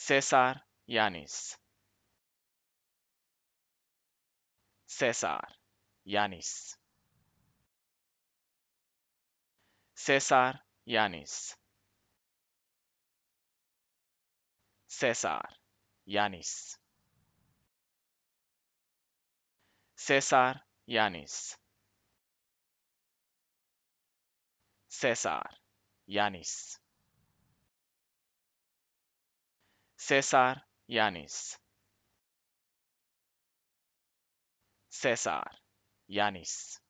Cesar Yanis. Cesar Yanis. Cesar Yanis. Cesar Yanis. Cesar Yanis. Cesar Yanis. Cesar Yanis. Cesar Yanis.